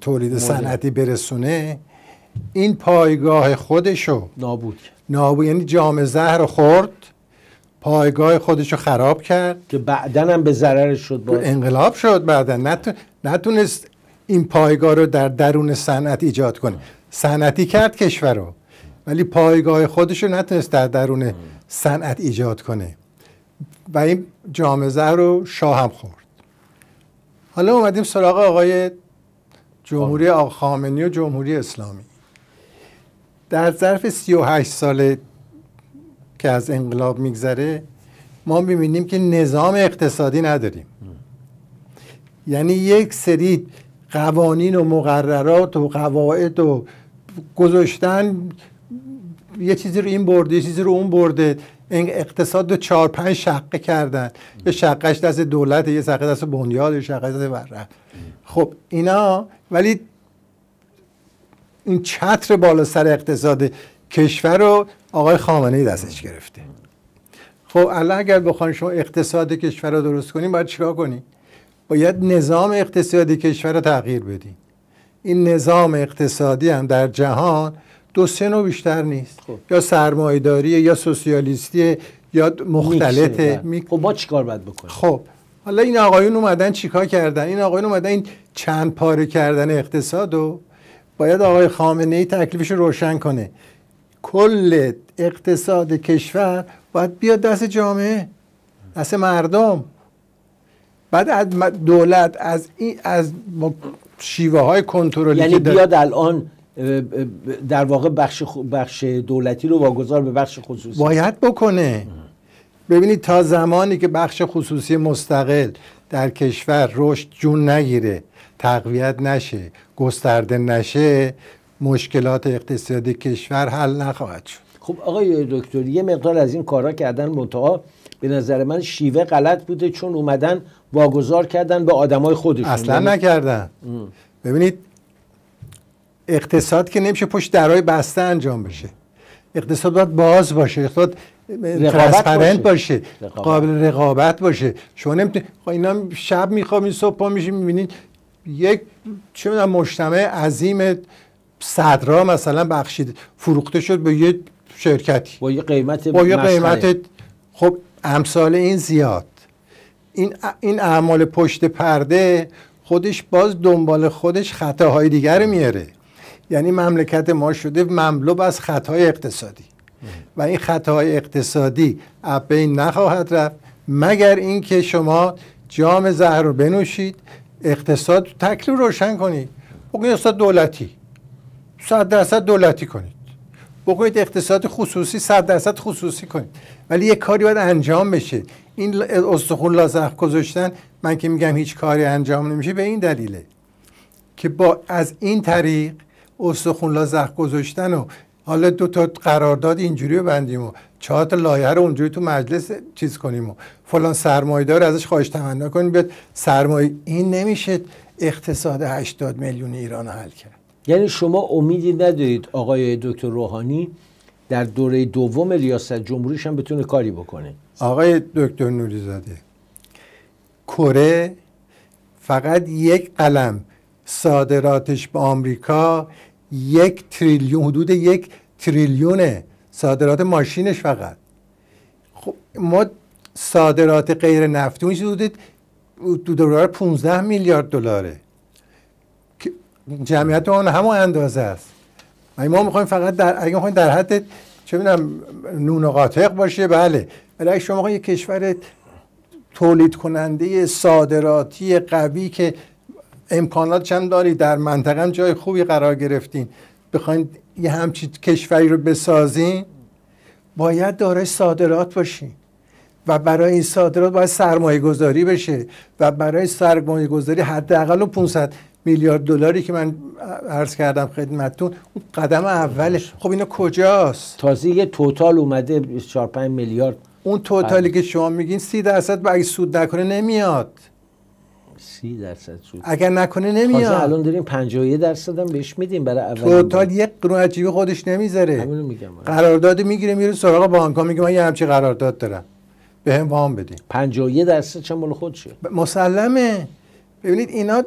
تولید صنعتی برسونه این پایگاه خودشو نابود نابود یعنی جام زهر خورد پایگاه خودش رو خراب کرد که بعدن هم به ضررش شد انقلاب شد بعدن نتون... نتونست این پایگاه رو در درون صنعت ایجاد کنه صنعتی کرد کشور رو ولی پایگاه خودش رو نتونست در درون صنعت ایجاد کنه و این جامزه رو شاه هم خورد حالا اومدیم سراغ آقای جمهوری آقا خامنی و جمهوری اسلامی در ظرف 38 سال که از انقلاب میگذره ما میبینیم که نظام اقتصادی نداریم یعنی یک سری قوانین و مقررات و قواعد و گذاشتن یه چیزی رو این برده یه چیزی رو اون برده این اقتصاد رو چهار پنج شقه کردن یه شقهش دست دولت یه شقه دست بنیاد یه شقه دست بره خب اینا ولی این چتر بالا سر اقتصاد کشور رو آقای خامنه ای دستش گرفته خب الان اگر بخوان شما اقتصاد کشور رو درست کنیم باید چیکار کنیم باید نظام اقتصادی کشور رو تغییر بدیم این نظام اقتصادی هم در جهان دو سه نوع بیشتر نیست خب. یا سرمایداری یا سوسیالیستی یا مختلطه می... خب ما چیکار باید بکنیم خب حالا این آقایون اومدن چیکار کردن این آقایون اومدن این چند پاره کردن اقتصاد و باید آقای خامنه ای تکلیفش رو روشن کنه کل اقتصاد کشور باید بیاد دست جامعه دست مردم بعد از دولت از این از شیوه های کنترلی یعنی بیاد الان در واقع بخش, بخش دولتی رو واگذار به بخش خصوصی باید بکنه ببینید تا زمانی که بخش خصوصی مستقل در کشور رشد جون نگیره تقویت نشه گسترده نشه مشکلات اقتصادی کشور حل نخواهد شد خب آقای دکتر یه مقدار از این کارا کردن منتها به نظر من شیوه غلط بوده چون اومدن واگذار کردن به آدمای خودشون اصلا یعنی نکردن ببینید اقتصاد که نمیشه پشت درهای بسته انجام بشه اقتصاد باید باز باشه اقتصاد رقابت باشه, باشه. قابل رقابت باشه شما نمیتونی خب اینا شب میخوام این صبح پا میشین میبینید یک چه میدونم مجتمع عظیم صدرا مثلا بخشید فروخته شد به یه شرکتی با یه قیمت با قیمت خب امثال این زیاد این این اعمال پشت پرده خودش باز دنبال خودش خطاهای دیگر میاره یعنی مملکت ما شده مملوب از خطای اقتصادی و این خطای اقتصادی بین نخواهد رفت مگر اینکه شما جام زهر رو بنوشید اقتصاد تکلیف روشن کنید بگوید اقتصاد دولتی صد درصد دولتی کنید بگوید اقتصاد خصوصی صد درصد خصوصی کنید ولی یک کاری باید انجام بشه این استخون لازم گذاشتن من که میگم هیچ کاری انجام نمیشه به این دلیله که با از این طریق استخونلا لا زخ گذاشتن و حالا دو تا قرارداد اینجوری بندیم و چهار تا لایه رو اونجوری تو مجلس چیز کنیم و فلان سرمایه‌دار ازش خواهش تمنا کنیم بیاد سرمایه این نمیشه اقتصاد 80 میلیون ایران حل کرد یعنی شما امیدی ندارید آقای دکتر روحانی در دوره دوم ریاست جمهوریش هم بتونه کاری بکنه آقای دکتر نوری زاده کره فقط یک قلم صادراتش به آمریکا یک تریلیون حدود یک تریلیونه صادرات ماشینش فقط خب ما صادرات غیر نفتی حدود دو دلار 15 میلیارد دلاره جمعیت اون همون اندازه است ما میخوایم فقط در اگه میخوایم در حد چه میدونم نون و قاطق باشه بله ولی شما یک کشور تولید کننده صادراتی قوی که امکانات چند داری؟ در منطقه هم جای خوبی قرار گرفتین بخواین یه همچین کشوری رو بسازین باید دارای صادرات باشین و برای این صادرات باید سرمایه گذاری بشه و برای سرمایه گذاری حداقل 500 میلیارد دلاری که من عرض کردم خدمتتون اون قدم اولش خب اینا کجاست تازه یه توتال اومده 4 5 میلیارد اون توتالی بله. که شما میگین 30 درصد اگه سود نکنه نمیاد سی درصد سود اگر نکنه نمیاد الان داریم 51 درصد هم بهش میدیم برای اول توتال یک قرون عجیبه خودش نمیذاره رو میگم آره. قرارداد میگیره میره سراغ بانک میگه من یه همچین قرارداد دارم به هم وام بدین 51 درصد چه مال خودشه مسلمه ببینید اینا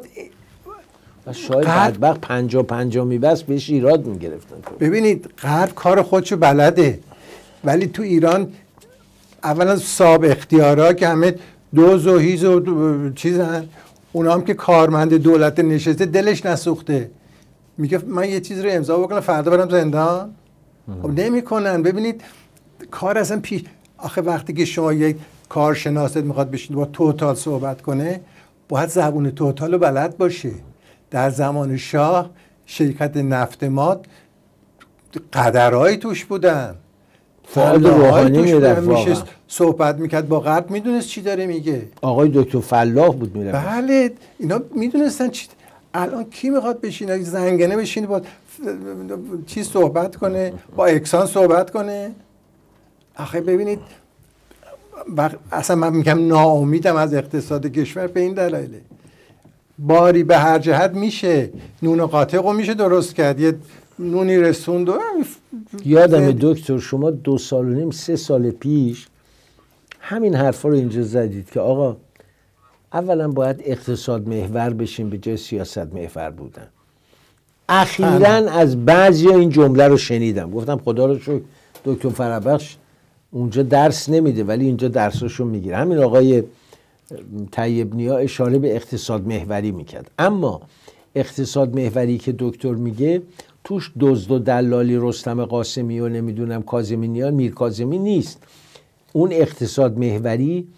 و شاید قرب... بدبخت 50 50 میبست بهش ایراد میگرفتن ببینید غرب کار خودشو بلده ولی تو ایران اولا صاحب اختیارا که همه دوز و هیز و چیزن اونا هم که کارمند دولت نشسته دلش نسوخته میگه من یه چیز رو امضا بکنم فردا برم زندان خب نمیکنن ببینید کار اصلا پیش آخه وقتی که شما یک کارشناست میخواد بشین با توتال صحبت کنه باید زبون توتال رو بلد باشه در زمان شاه شرکت نفت ماد قدرهایی توش بودن فعال روحانی میرفت واقعا صحبت میکرد با غرب میدونست چی داره میگه آقای دکتر فلاح بود میرفت بله اینا میدونستن چی الان کی میخواد بشینه زنگنه بشینه با چی صحبت کنه با اکسان صحبت کنه آخه ببینید اصلا من میگم ناامیدم از اقتصاد کشور به این دلایله باری به هر جهت میشه نون قاطق رو میشه درست کرد یه نونی رسوند و یادم دکتر شما دو سال و نیم سه سال پیش همین حرفا رو اینجا زدید که آقا اولا باید اقتصاد محور بشیم به جای سیاست محور بودن اخیرا بله. از بعضی این جمله رو شنیدم گفتم خدا رو شکر دکتر فرابخش اونجا درس نمیده ولی اینجا درسشون میگیره همین آقای طیب نیا اشاره به اقتصاد محوری میکرد اما اقتصاد محوری که دکتر میگه توش دزد و دلالی رستم قاسمی و نمیدونم نیا میر کازمی نیست اون اقتصاد محوری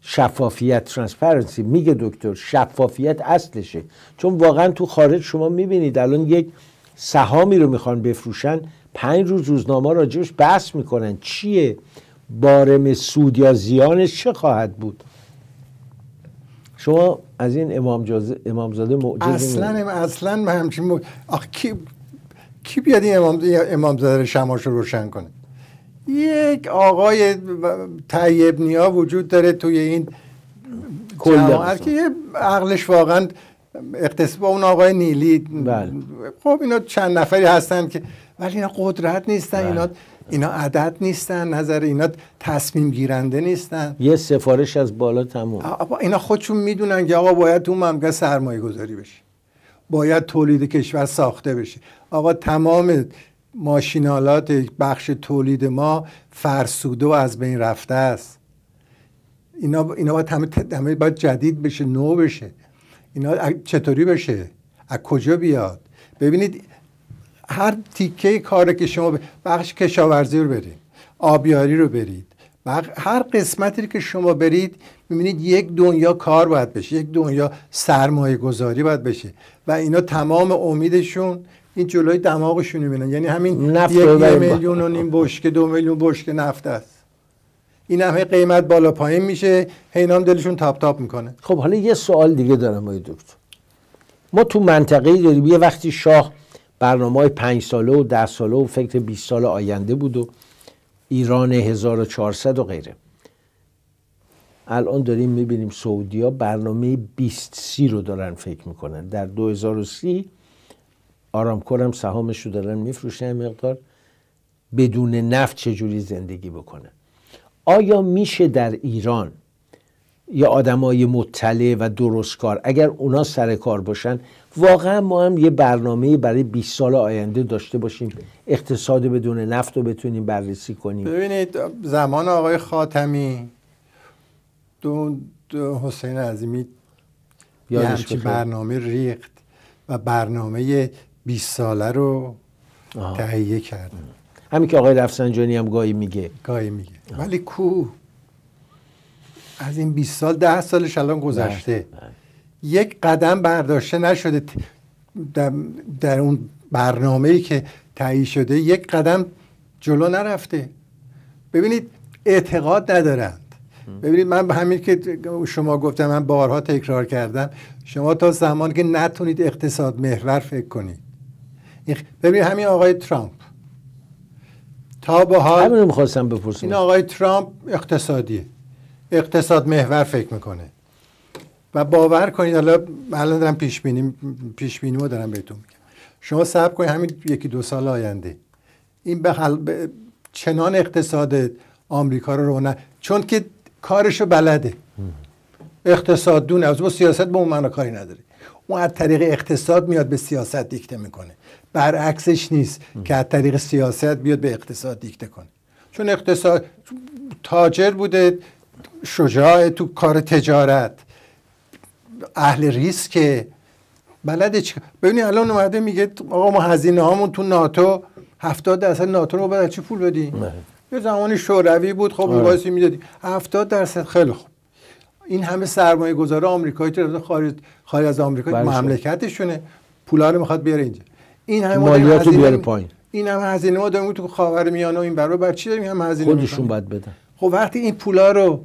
شفافیت ترانسپرنسی میگه دکتر شفافیت اصلشه چون واقعا تو خارج شما میبینید الان یک سهامی رو میخوان بفروشن پنج روز روزنامه راجبش بحث میکنن چیه بارم سود یا زیانش چه خواهد بود شما از این امام, امام زاده اصلا اصلا همچین کی کی بیاد این امام, زاده شماش رو روشن کنه یک آقای طیب نیا وجود داره توی این جماعت که عقلش واقعا اقتصاب اون آقای نیلی بله. خب اینا چند نفری هستن که ولی اینا قدرت نیستن بله. اینا اینا عدد نیستن نظر اینا تصمیم گیرنده نیستن یه سفارش از بالا تموم اینا خودشون میدونن که آقا باید تو ممکن سرمایه گذاری بشه باید تولید کشور ساخته بشه آقا تمام ماشینالات بخش تولید ما فرسوده و از بین رفته است اینا اینا باید همه, باید جدید بشه نو بشه اینا چطوری بشه از کجا بیاد ببینید هر تیکه کار که شما بخش کشاورزی رو برید آبیاری رو برید هر قسمتی که شما برید میبینید یک دنیا کار باید بشه یک دنیا سرمایه گذاری باید بشه و اینا تمام امیدشون این جلوی دماغشون میبینن یعنی همین نفت یک میلیون و نیم بشکه دو میلیون بشکه نفت است این همه قیمت بالا پایین میشه هینام دلشون تاپ تاپ میکنه خب حالا یه سوال دیگه دارم آقای دکتر ما تو منطقه داریم یه وقتی شاه برنامه های پنج ساله و ده ساله و فکر 20 سال آینده بود و ایران 1400 و غیره الان داریم میبینیم ها برنامه 2030 رو دارن فکر میکنن در 2030 آرام هم سهامش رو دارن میفروشن مقدار بدون نفت چجوری زندگی بکنه؟ آیا میشه در ایران یا آدمای مطلع و درستکار اگر اونا سر کار باشن واقعا ما هم یه برنامه برای 20 سال آینده داشته باشیم اقتصاد بدون نفت رو بتونیم بررسی کنیم ببینید زمان آقای خاتمی دو, حسین عظیمی یه برنامه ریخت و برنامه 20 ساله رو تهیه کرد همین که آقای رفسنجانی هم گاهی میگه گاهی میگه ولی کو از این 20 سال ده سالش الان گذشته یک قدم برداشته نشده در, در اون ای که تعیین شده یک قدم جلو نرفته ببینید اعتقاد ندارند ببینید من به همین که شما گفتم من بارها تکرار کردم شما تا زمانی که نتونید اقتصاد محور فکر کنید ببینید همین آقای ترامپ تا به حال همین میخواستم این آقای ترامپ اقتصادی اقتصاد محور فکر میکنه و باور کنید حالا الان دارم پیش بینی پیش بینی دارم بهتون میگم شما صبر کنید همین یکی دو سال آینده این به حل... چنان اقتصاد آمریکا رو رونه چون که کارشو بلده اقتصاد دون از با سیاست به اون معنا کاری نداره اون از طریق اقتصاد میاد به سیاست دیکته میکنه برعکسش نیست که از طریق سیاست بیاد به اقتصاد دیکته کنه چون اقتصاد تاجر بوده شجاع تو کار تجارت اهل ریسکه بلده چی ببینید الان اومده میگه آقا ما هزینه هامون تو ناتو هفتاد درصد ناتو رو باید چی پول بدیم یه زمانی شوروی بود خب مقایسه میدادی هفتاد درصد خیلی خوب این همه سرمایه گذار آمریکایی تو خارج خارج از آمریکا بله مملکتشونه پولا رو میخواد بیاره اینجا این همه مالیات پایین این همه هزینه ما داریم تو خاورمیانه و این برا بر چی داریم هم خودشون باید بدن خب وقتی این پولا رو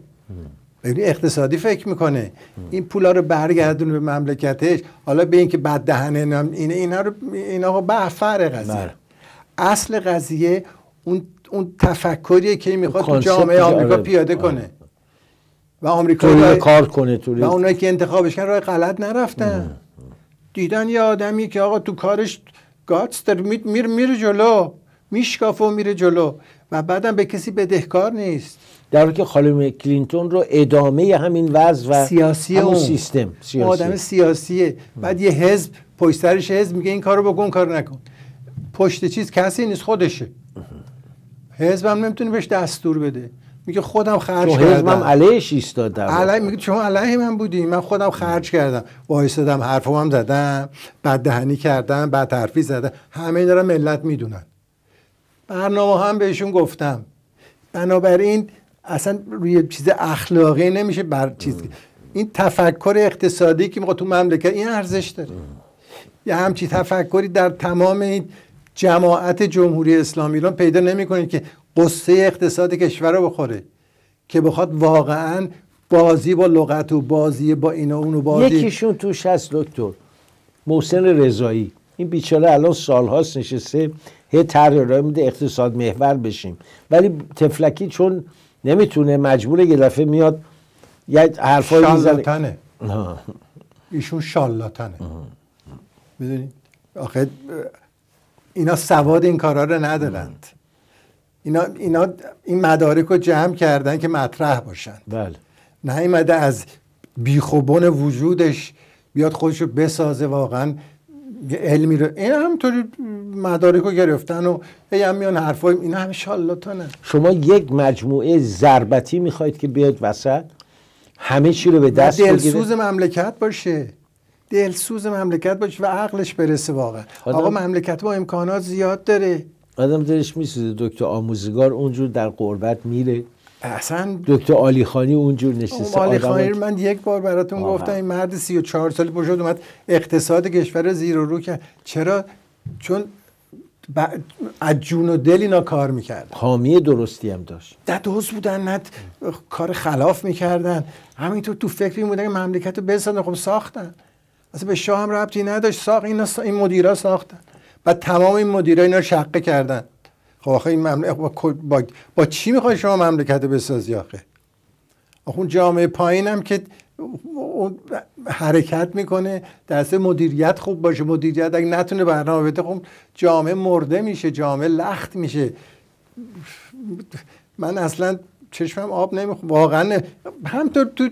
یعنی اقتصادی فکر میکنه این پولا رو برگردون به مملکتش حالا به اینکه بد دهنه اینه اینا رو اینا خب رو قضیه بله. اصل قضیه اون اون تفکریه که میخواد تو جامعه آمریکا آره. پیاده کنه و آمریکا کار کنه و اونایی که انتخابش کردن راه غلط نرفتن دیدن یه آدمی که آقا تو کارش گاتس در میره میر, جلو میشکافه و میره جلو و بعدم به کسی بدهکار نیست در که خانم کلینتون رو ادامه همین وضع و سیاسی همون سیستم سیاسی. آدم سیاسیه بعد یه حزب پشترش حزب میگه این کارو بکن کار نکن پشت چیز کسی نیست خودشه حزب هم نمیتونه بهش دستور بده میگه خودم خرج کردم حزبم علیش ایستاد علی میگه شما علیه من بودی من خودم خرج کردم وایسادم حرفم هم زدم بد دهنی کردم بد حرفی زدم همه اینا رو ملت میدونن برنامه هم بهشون گفتم بنابراین اصلا روی چیز اخلاقی نمیشه بر چیز این تفکر اقتصادی که میخواد تو مملکت این ارزش داره یه همچی تفکری در تمام این جماعت جمهوری اسلامی ایران پیدا نمیکنید که قصه اقتصاد کشور رو بخوره که بخواد واقعا بازی با لغت و بازی با اینا و بازی یکیشون توش هست دکتر محسن رضایی این بیچاره الان سالهاست نشسته هی طرح میده اقتصاد محور بشیم ولی تفلکی چون نمیتونه مجبور یه دفعه میاد یه حرفایی میزنه ایشون شالاتنه میدونی آخه اینا سواد این کارا رو ندارند اینا, اینا این مدارک رو جمع کردن که مطرح باشن بله نیومده از بیخوبون وجودش بیاد خودش رو بسازه واقعا علمی رو این همطوری مدارک رو گرفتن و هی هم میان حرفای اینا همه شالاتانه شما یک مجموعه ضربتی میخواید که بیاد وسط همه چی رو به دست بگیره دلسوز مملکت باشه دلسوز مملکت باشه و عقلش برسه واقعا آدم... آقا مملکت با امکانات زیاد داره آدم دلش میسوزه دکتر آموزگار اونجور در قربت میره اصلا دکتر آلی خانی اونجور نشسته آلی خانی من یک بار براتون گفتم این مرد 34 سال بشد اومد اقتصاد کشور زیر و رو کرد چرا چون از جون و دل اینا کار میکرد حامی درستی هم داشت ده دوست بودن نه کار خلاف میکردن همینطور تو فکر این بودن که مملکت رو بسازن خب ساختن اصلا به شاه هم ربطی نداشت ساخت این مدیرا ساختن بعد تمام این مدیرا اینا شقه کردن خب این مملکت با, با, با چی میخوای شما مملکت بسازی آخه آخه جامعه پایین هم که حرکت میکنه دست مدیریت خوب باشه مدیریت اگه نتونه برنامه بده خب جامعه مرده میشه جامعه لخت میشه من اصلا چشمم آب نمیخوام واقعا همطور تو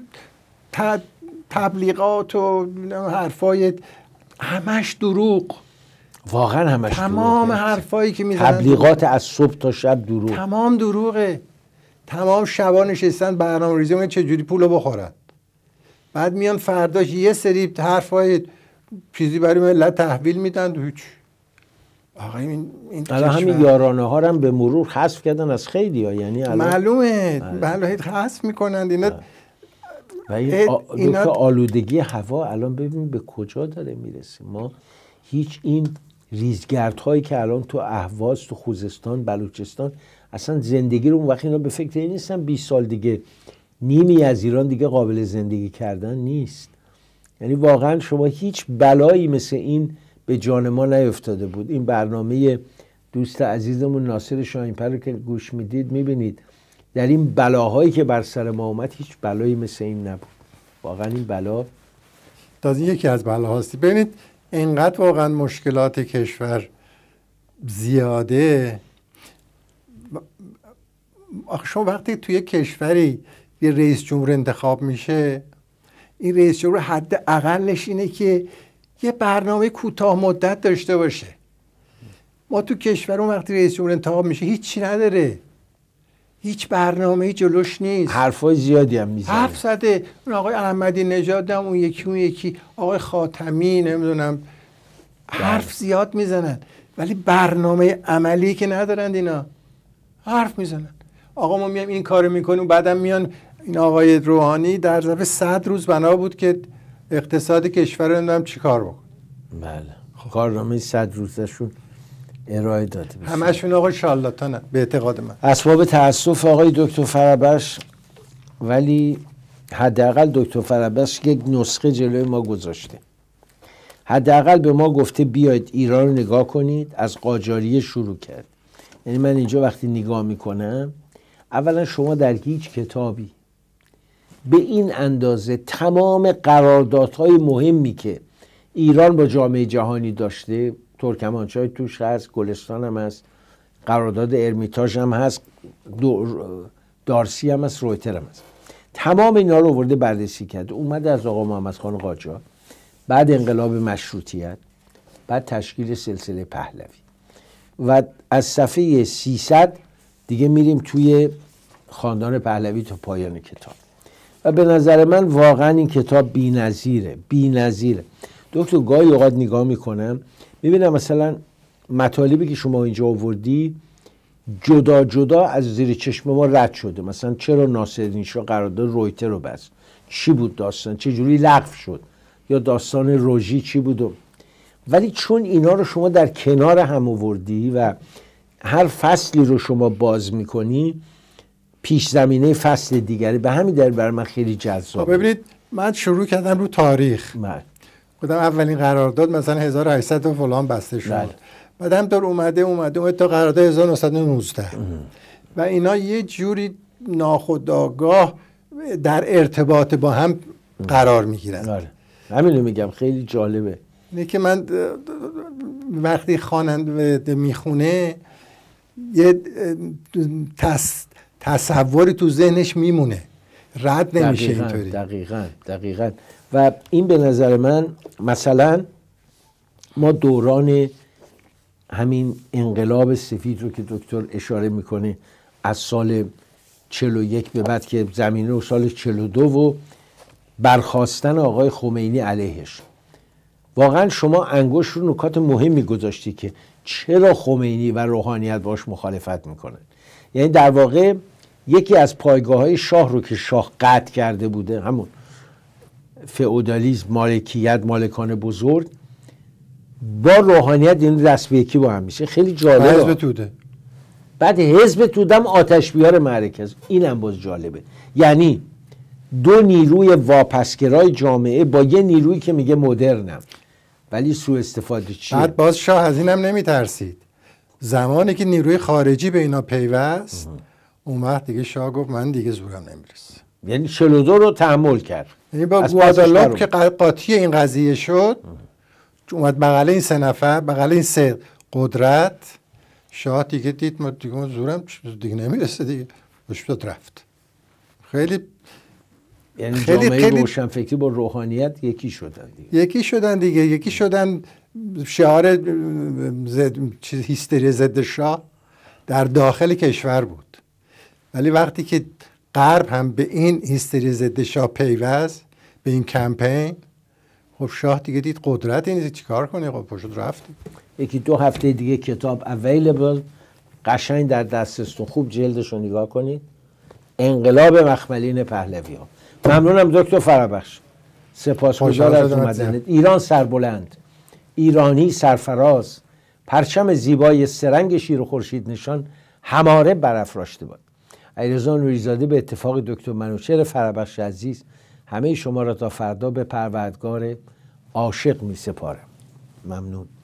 تبلیغات و حرفای همش دروغ واقعا همش تمام حرفایی که میزنن تبلیغات از صبح تا شب دروغ تمام دروغه تمام شبا نشستن برنامه ریزی چه چجوری پولو بخورن بعد میان فرداش یه سری حرفای چیزی برای ملت تحویل میدن هیچ آقا این این همین یارانه ها هم به مرور حذف کردن از خیلی ها یعنی معلومه آره. بله حذف میکنن اینا آره. و این آلودگی هوا الان ببینیم به کجا داره میرسه ما هیچ این ریزگرد هایی که الان تو اهواز تو خوزستان بلوچستان اصلا زندگی رو اون وقت اینا به فکر این نیستن 20 سال دیگه نیمی از ایران دیگه قابل زندگی کردن نیست یعنی واقعا شما هیچ بلایی مثل این به جان ما نیفتاده بود این برنامه دوست عزیزمون ناصر شاهینپر رو که گوش میدید میبینید در این بلاهایی که بر سر ما اومد هیچ بلایی مثل این نبود واقعا این بلا تازه یکی از بلاهاست ببینید اینقدر واقعا مشکلات کشور زیاده آخه شما وقتی توی کشوری یه رئیس جمهور انتخاب میشه این رئیس جمهور حد اقلش اینه که یه برنامه کوتاه مدت داشته باشه ما تو کشور اون وقتی رئیس جمهور انتخاب میشه هیچی نداره هیچ برنامه جلوش نیست حرفای زیادی هم میزنه حرف زده اون آقای احمدی نژاد اون یکی اون یکی آقای خاتمی نمیدونم بله. حرف زیاد میزنن ولی برنامه عملی که ندارند اینا حرف میزنن آقا ما میام این کارو میکنیم بعدم میان این آقای روحانی در ظرف صد روز بنا بود که اقتصاد کشور رو نمیدونم چیکار بکن بله کارنامه 100 روزشون ارائه داده بشه همشون آقای شالاتانه به اعتقاد من اسباب تاسف آقای دکتر فربش ولی حداقل دکتر فرابش یک نسخه جلوی ما گذاشته حداقل به ما گفته بیاید ایران رو نگاه کنید از قاجاریه شروع کرد یعنی من اینجا وقتی نگاه میکنم اولا شما در هیچ کتابی به این اندازه تمام قراردادهای مهمی که ایران با جامعه جهانی داشته ترکمانچای توش هست گلستان هم هست قرارداد ارمیتاژ هم هست دارسی هم هست رویتر هم هست تمام اینا رو ورده بررسی کرد اومد از آقا محمد خان قاجا بعد انقلاب مشروطیت بعد تشکیل سلسله پهلوی و از صفحه 300 دیگه میریم توی خاندان پهلوی تا پایان کتاب و به نظر من واقعا این کتاب بی نظیره بی نظیره دکتر گاهی اوقات نگاه میکنم میبینم مثلا مطالبی که شما اینجا آوردی جدا جدا از زیر چشم ما رد شده مثلا چرا ناصرالدین شاه قرارداد رویتر رو بست چی بود داستان چه جوری لغو شد یا داستان روژی چی بود ولی چون اینا رو شما در کنار هم آوردی و هر فصلی رو شما باز میکنی پیش زمینه فصل دیگری به همین در بر من خیلی جذاب خب ببینید من شروع کردم رو تاریخ من. بله. خودم اولین قرارداد مثلا 1800 و فلان بسته شد بله. بعد بعد اومده اومده اومده تا قرارداد 1919 و اینا یه جوری ناخداگاه در ارتباط با هم قرار میگیرن آره. همینو همین میگم خیلی جالبه نه که من وقتی خواننده میخونه یه تصوری تو ذهنش میمونه رد نمیشه اینطوری دقیقا دقیقا و این به نظر من مثلا ما دوران همین انقلاب سفید رو که دکتر اشاره میکنه از سال 41 به بعد که زمینه و سال 42 و برخواستن آقای خمینی علیهش واقعا شما انگوش رو نکات مهمی گذاشتی که چرا خمینی و روحانیت باش مخالفت میکنن یعنی در واقع یکی از پایگاه های شاه رو که شاه قطع کرده بوده همون فئودالیسم مالکیت مالکان بزرگ با روحانیت این دست یکی با هم میشه خیلی جالبه حزب توده بعد حزب تودم آتش بیار مرکز این اینم باز جالبه یعنی دو نیروی واپسگرای جامعه با یه نیرویی که میگه مدرنم ولی سوء استفاده چیه بعد باز شاه از اینم نمیترسید زمانی که نیروی خارجی به اینا پیوست اومد وقت دیگه شاه گفت من دیگه زورم نمیرسه یعنی شلوزو رو تحمل کرد یعنی با گوادالاپ که قاطی این قضیه شد اومد بغل این سه نفر بغل این سه قدرت شاه دیگه دید ما دیگه زورم دیگه نمیرسه دیگه دشت رفت خیلی یعنی خیلی جامعه خیلی روشن فکری با روحانیت یکی شدن یکی شدن دیگه یکی شدن شعار زد، هیستری ضد شاه در داخل کشور بود ولی وقتی که غرب هم به این هیستری ضد شاه پیوست به این کمپین خب شاه دیگه دید قدرت این چیکار کنه خب پشت رفت یکی دو هفته دیگه کتاب اویلیبل قشنگ در دسترستون خوب جلدش رو نگاه کنید انقلاب مخملین پهلوی ها ممنونم دکتر فرابخش سپاس از اومدنت ایران سربلند ایرانی سرفراز پرچم زیبای سرنگ شیر و خورشید نشان هماره برافراشته بود علیرضا نوریزاده به اتفاق دکتر منوچهر فربخش عزیز همه شما را تا فردا به پروردگار عاشق می سپارم ممنون